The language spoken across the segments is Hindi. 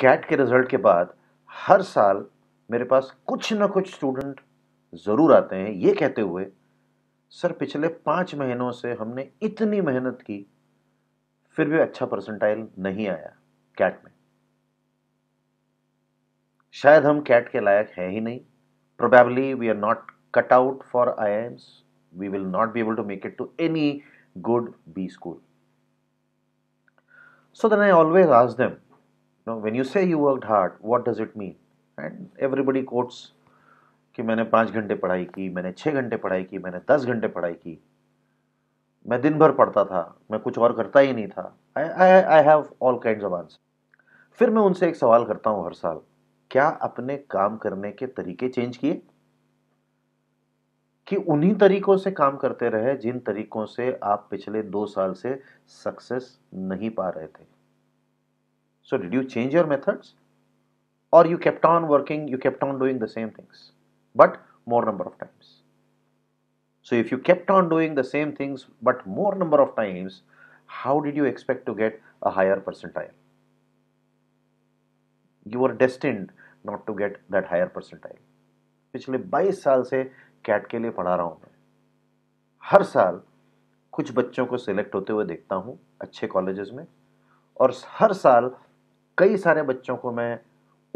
कैट के रिज़ल्ट के बाद हर साल मेरे पास कुछ ना कुछ स्टूडेंट ज़रूर आते हैं ये कहते हुए सर पिछले पांच महीनों से हमने इतनी मेहनत की फिर भी अच्छा परसेंटाइल नहीं आया कैट में शायद हम कैट के लायक हैं ही नहीं probably we are not cut out for IIMs we will not be able to make it to any good B school so then I always ask them Now, when you say you worked hard, what does it mean? And everybody quotes कि मैंने पाँच घंटे पढ़ाई की मैंने छः घंटे पढ़ाई की मैंने दस घंटे पढ़ाई की मैं दिन भर पढ़ता था मैं कुछ और करता ही नहीं था I I have all kind of answer फिर मैं उनसे एक सवाल करता हूँ हर साल क्या अपने काम करने के तरीके चेंज किए कि उन्हीं तरीकों से काम करते रहे जिन तरीकों से आप पिछले दो साल से सक्सेस नहीं पा रहे थे So did you change your methods? Or you kept on working, you kept on doing the same things, but more number of times. So if you kept on doing the same things, but more number of times, how did you expect to get a higher percentile? You were destined not to get that higher percentile. पिछले 22 साल से कैट के लिए पढ़ा रहा हूँ मैं हर साल कुछ बच्चों को सिलेक्ट होते हुए देखता हूँ अच्छे कॉलेजेस में और हर साल कई सारे बच्चों को मैं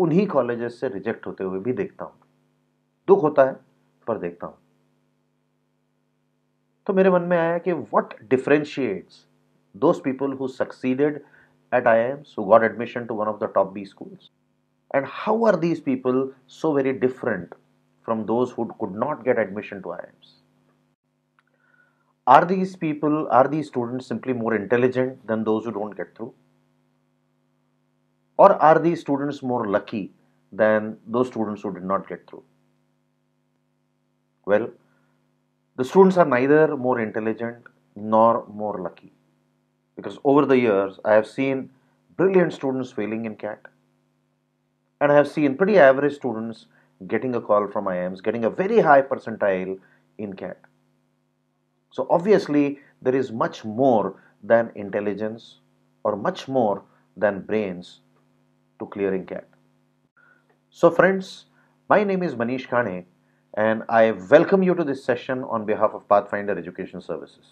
उन्हीं कॉलेज से रिजेक्ट होते हुए भी देखता हूं दुख होता है पर देखता हूं तो मेरे मन में आया कि what differentiates those people who succeeded at IIM so got admission to one of the top B school and how are these people so very different from those who could not get admission to IIMs are these people are these student simply more intelligent than those who don't get through Or are these students more lucky than those students who did not get through? Well, the students are neither more intelligent nor more lucky. Because over the years, I have seen brilliant students failing in CAT. And I have seen pretty average students getting a call from IIMs, getting a very high percentile in CAT. So obviously, there is much more than intelligence or much more than brains to clearing CAT. So friends, my name is Manish Khane and I welcome you to this session on behalf of Pathfinder Education Services.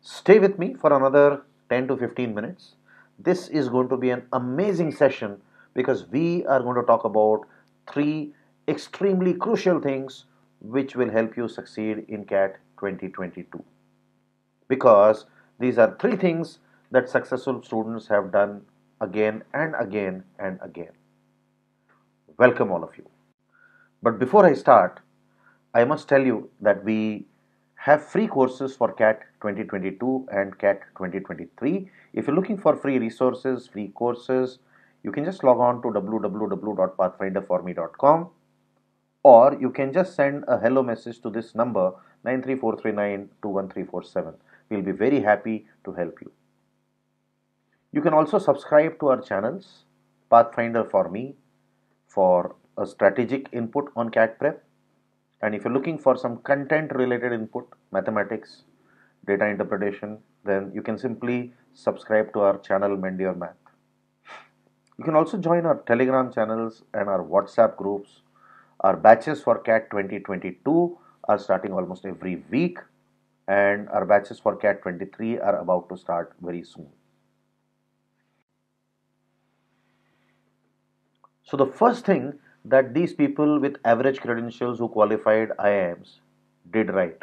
Stay with me for another 10 to 15 minutes. This is going to be an amazing session because we are going to talk about three extremely crucial things which will help you succeed in CAT 2022. Because these are three things that successful students have done again and again and again. Welcome, all of you. But before I start, I must tell you that we have free courses for CAT 2022 and CAT 2023. If you're looking for free resources, free courses, you can just log on to www.pathfinderforme.com or you can just send a hello message to this number 934392137. We'll be very happy to help you. You can also subscribe to our channels Pathfinder for me for a strategic input on CAT prep. And if you're looking for some content related input, mathematics, data interpretation, then you can simply subscribe to our channel Mend Your Math. You can also join our Telegram channels and our WhatsApp groups. Our batches for CAT 2022 are starting almost every week, and our batches for CAT 23 are about to start very soon. So the first thing that these people with average credentials who qualified IIMs did right.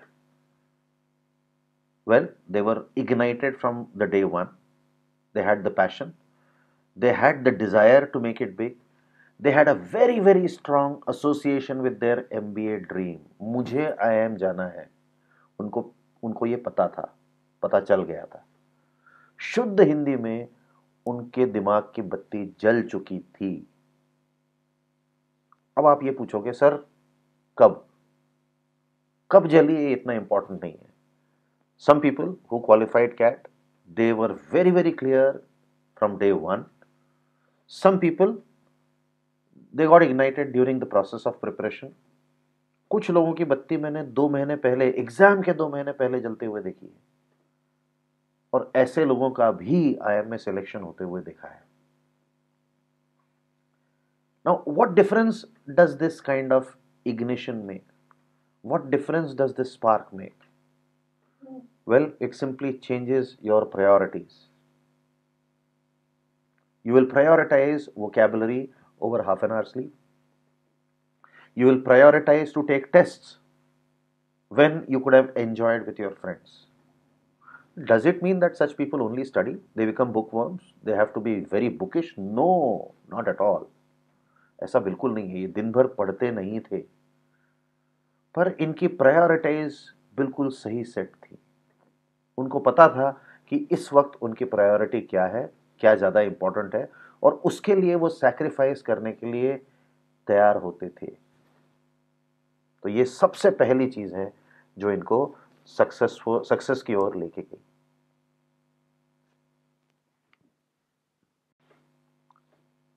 Well, they were ignited from the day one. They had the passion. They had the desire to make it big. They had a very very strong association with their MBA dream. मुझे IIM जाना है. उनको उनको ये पता था. पता चल गया था. शुद्ध हिंदी में उनके दिमाग की बत्ती जल चुकी थी अब आप ये पूछोगे सर कब कब जली ये इतना इंपॉर्टेंट नहीं है some people who qualified CAT they were very very clear from day one some people they got ignited during the process of preparation कुछ लोगों की बत्ती मैंने दो महीने पहले एग्जाम के दो महीने पहले जलते हुए देखी है और ऐसे लोगों का भी आई एम में सिलेक्शन होते हुए देखा है Now, what difference does this kind of ignition make? What difference does this spark make? Well, it simply changes your priorities. You will prioritize vocabulary over half an hour sleep. You will prioritize to take tests when you could have enjoyed with your friends. Does it mean that such people only study? They become bookworms? They have to be very bookish? No, not at all ऐसा बिल्कुल नहीं है ये दिन भर पढ़ते नहीं थे पर इनकी प्रायोरिटाइज बिल्कुल सही सेट थी उनको पता था कि इस वक्त उनकी प्रायोरिटी क्या है क्या ज़्यादा इम्पोर्टेंट है और उसके लिए वो सेक्रीफाइस करने के लिए तैयार होते थे तो ये सबसे पहली चीज़ है जो इनको सक्सेसफुल सक्सेस की ओर लेके गई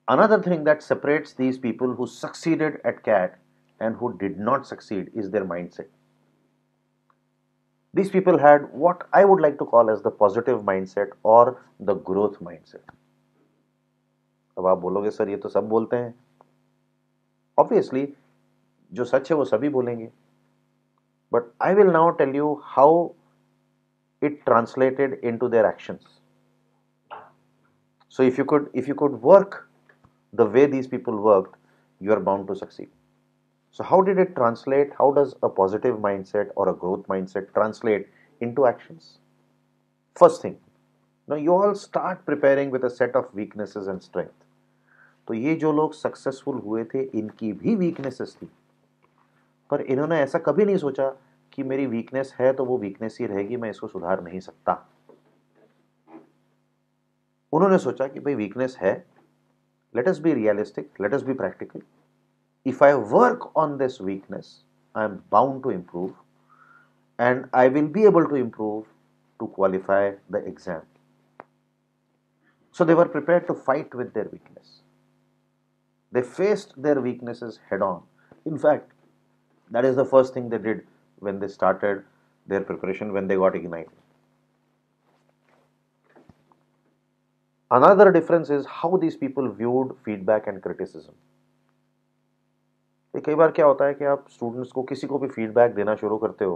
Another thing that separates these people who succeeded at CAT and who did not succeed is their mindset. These people had what I would like to call as the positive mindset or the growth mindset. अब आप बोलोगे सर ये तो सब बोलते हैं ऑब्वियसली जो सच है वो सभी बोलेंगे but I will now tell you how it translated into their actions so if you could work the way these people worked, you are bound to succeed. So, how did it translate? How does a positive mindset or a growth mindset translate into actions? First thing, now you all start preparing with a set of weaknesses and strength. तो ये जो लोग सक्सेसफुल हुए थे इनकी भी वीकनेसेस थी पर इन्होंने ऐसा कभी नहीं सोचा कि मेरी वीकनेस है तो वो वीकनेस ही रहेगी मैं इसको सुधार नहीं सकता उन्होंने सोचा कि भाई वीकनेस है let us be realistic, let us be practical. If I work on this weakness, I am bound to improve and I will be able to improve to qualify the exam. So they were prepared to fight with their weakness. They faced their weaknesses head on. In fact, that is the first thing they did when they started their preparation, when they got ignited. Another difference is how these people viewed feedback and criticism. कई बार क्या होता है कि आप स्टूडेंट्स को किसी को भी फीडबैक देना शुरू करते हो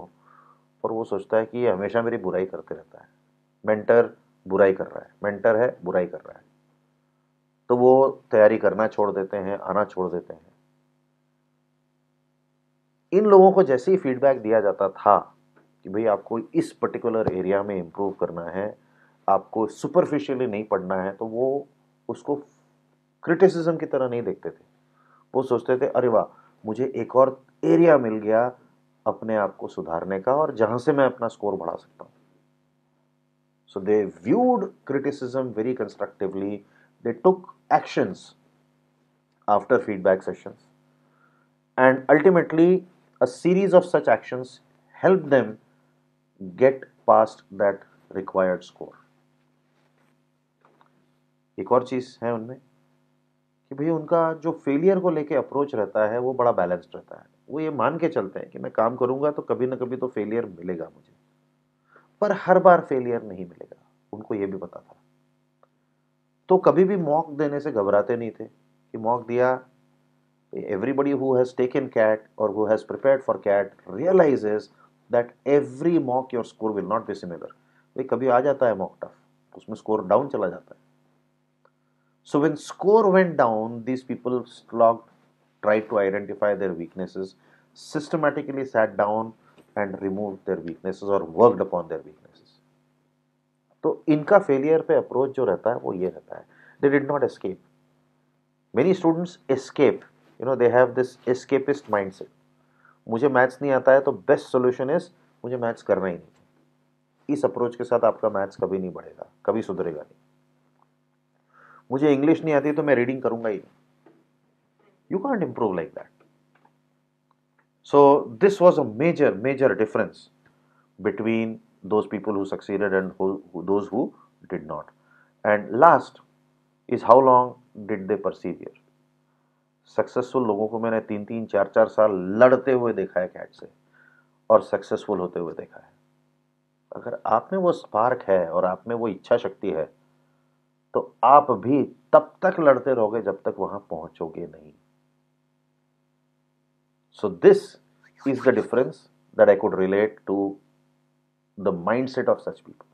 पर वो सोचता है कि ये हमेशा मेरी बुराई करते रहता है मेंटर बुराई कर रहा है मेंटर है बुराई कर रहा है तो वो तैयारी करना छोड़ देते हैं आना छोड़ देते हैं इन लोगों को जैसे ही फीडबैक दिया जाता था कि भाई आपको इस पर्टिकुलर एरिया में इम्प्रूव करना है आपको सुपरफिशियली नहीं पढ़ना है तो वो उसको क्रिटिसिज्म की तरह नहीं देखते थे वो सोचते थे अरे वाह मुझे एक और एरिया मिल गया अपने आप को सुधारने का और जहां से मैं अपना स्कोर बढ़ा सकता हूं so they viewed criticism very constructively they took actions after feedback sessions and ultimately a series of such actions help them get past that required score एक और चीज़ है उनमें कि भाई उनका जो फेलियर को लेके अप्रोच रहता है वो बड़ा बैलेंस्ड रहता है वो ये मान के चलते हैं कि मैं काम करूँगा तो कभी ना कभी तो फेलियर मिलेगा मुझे पर हर बार फेलियर नहीं मिलेगा उनको ये भी पता था तो कभी भी मॉक देने से घबराते नहीं थे कि मॉक दिया everybody who has taken CAT और who has prepare for CAT realises that every mock your score will not be similar भाई कभी आ जाता है मॉक टफ उसमें स्कोर डाउन चला जाता है So when score went down, these people slogged, tried to identify their weaknesses, systematically sat down and removed their weaknesses or worked upon their weaknesses. तो इनका failure पे approach जो रहता है वो ये रहता है They did not escape. Many students escape. You know they have this escapist mindset. मुझे मैथ्स नहीं आता है तो बेस्ट सोल्यूशन इज मुझे मैथ्स करना ही नहीं इस अप्रोच के साथ आपका मैथ्स कभी नहीं बढ़ेगा कभी सुधरेगा नहीं मुझे इंग्लिश नहीं आती तो मैं रीडिंग करूंगा ही you can't improve like that so this was a major major difference between those people who succeeded and those who did not and last is how long did they did successful लोगों को मैंने तीन तीन चार चार साल लड़ते हुए देखा है कैट से और सक्सेसफुल होते हुए देखा है अगर आप में वो स्पार्क है और आप में वो इच्छा शक्ति है तो आप भी तब तक लड़ते रहोगे जब तक वहां so this is the difference that i could relate to the mindset of such people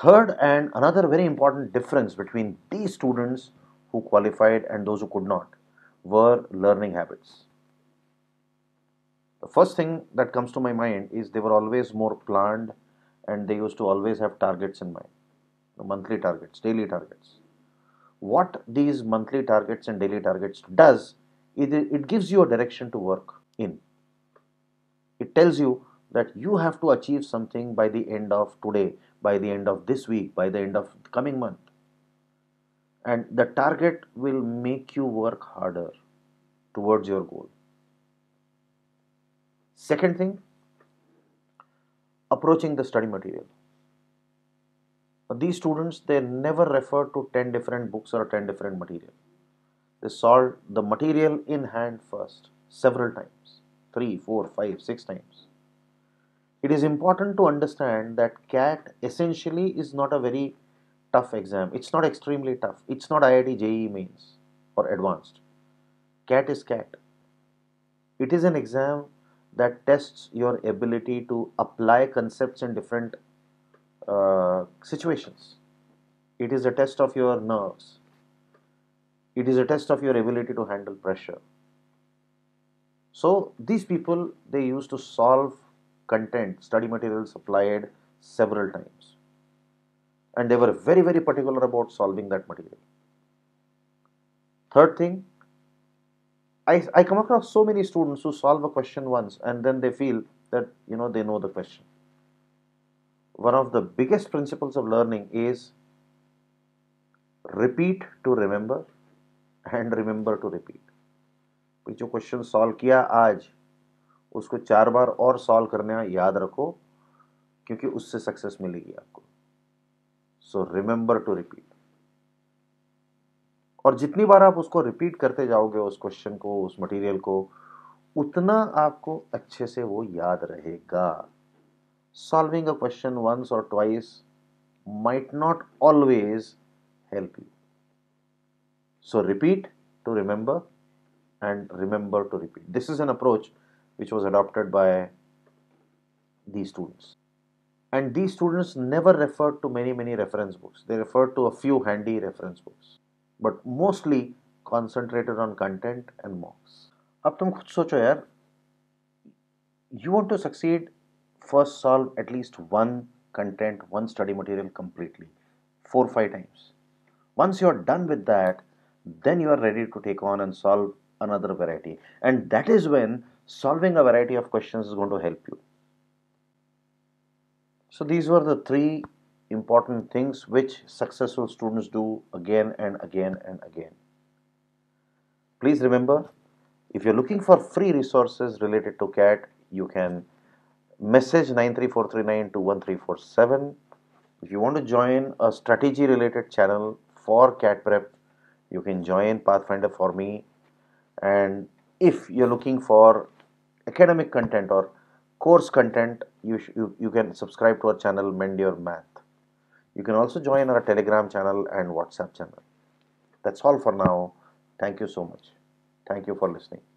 third and another very important difference between these students who qualified and those who could not were learning habits the first thing that comes to my mind is they were always more planned and they used to always have targets in mind monthly targets daily targets what these monthly targets and daily targets does it, it gives you a direction to work in it tells you that you have to achieve something by the end of today by the end of this week by the end of coming month and the target will make you work harder towards your goal second thing approaching the study material these students they never refer to 10 different books or 10 different material they solve the material in hand first several times three four five six times it is important to understand that cat essentially is not a very tough exam it's not extremely tough it's not iit je mains or advanced cat is cat it is an exam that tests your ability to apply concepts in different uh, situations. It is a test of your nerves. It is a test of your ability to handle pressure. So these people they used to solve content, study material supplied several times, and they were very very particular about solving that material. Third thing, I, I come across so many students who solve a question once and then they feel that you know they know the question one of the biggest principles of learning is repeat to remember and remember to repeat भाई जो क्वेश्चन सॉल्व किया आज उसको चार बार और सॉल्व करना याद रखो क्योंकि उससे सक्सेस मिलेगी आपको सो रिमेंबर टू रिपीट और जितनी बार आप उसको रिपीट करते जाओगे उस क्वेश्चन को उस मटेरियल को उतना आपको अच्छे से वो याद रहेगा सॉल्विंग अ क्वेश्चन वंस और twice might not always help you so repeat to remember and remember to repeat this is an approach which was adopted by the students and the students never refer to many many reference books they refer to a few handy reference books but mostly concentrated on content and mocks अब तुम खुद सोचो यार you want to succeed first solve at least one content one study material completely or five times once you are done with that then you are ready to take on and solve another variety and that is when solving a variety of questions is going to help you so these were the three important things which successful students do again and again and again. Please remember, if you're looking for free resources related to CAT, you can message 93439 to 1347. If you want to join a strategy related channel for CAT prep, you can join Pathfinder for me. And if you're looking for academic content or course content, you, you, you can subscribe to our channel Mend Your Math. You can also join our Telegram channel and WhatsApp channel. That's all for now. Thank you so much. Thank you for listening.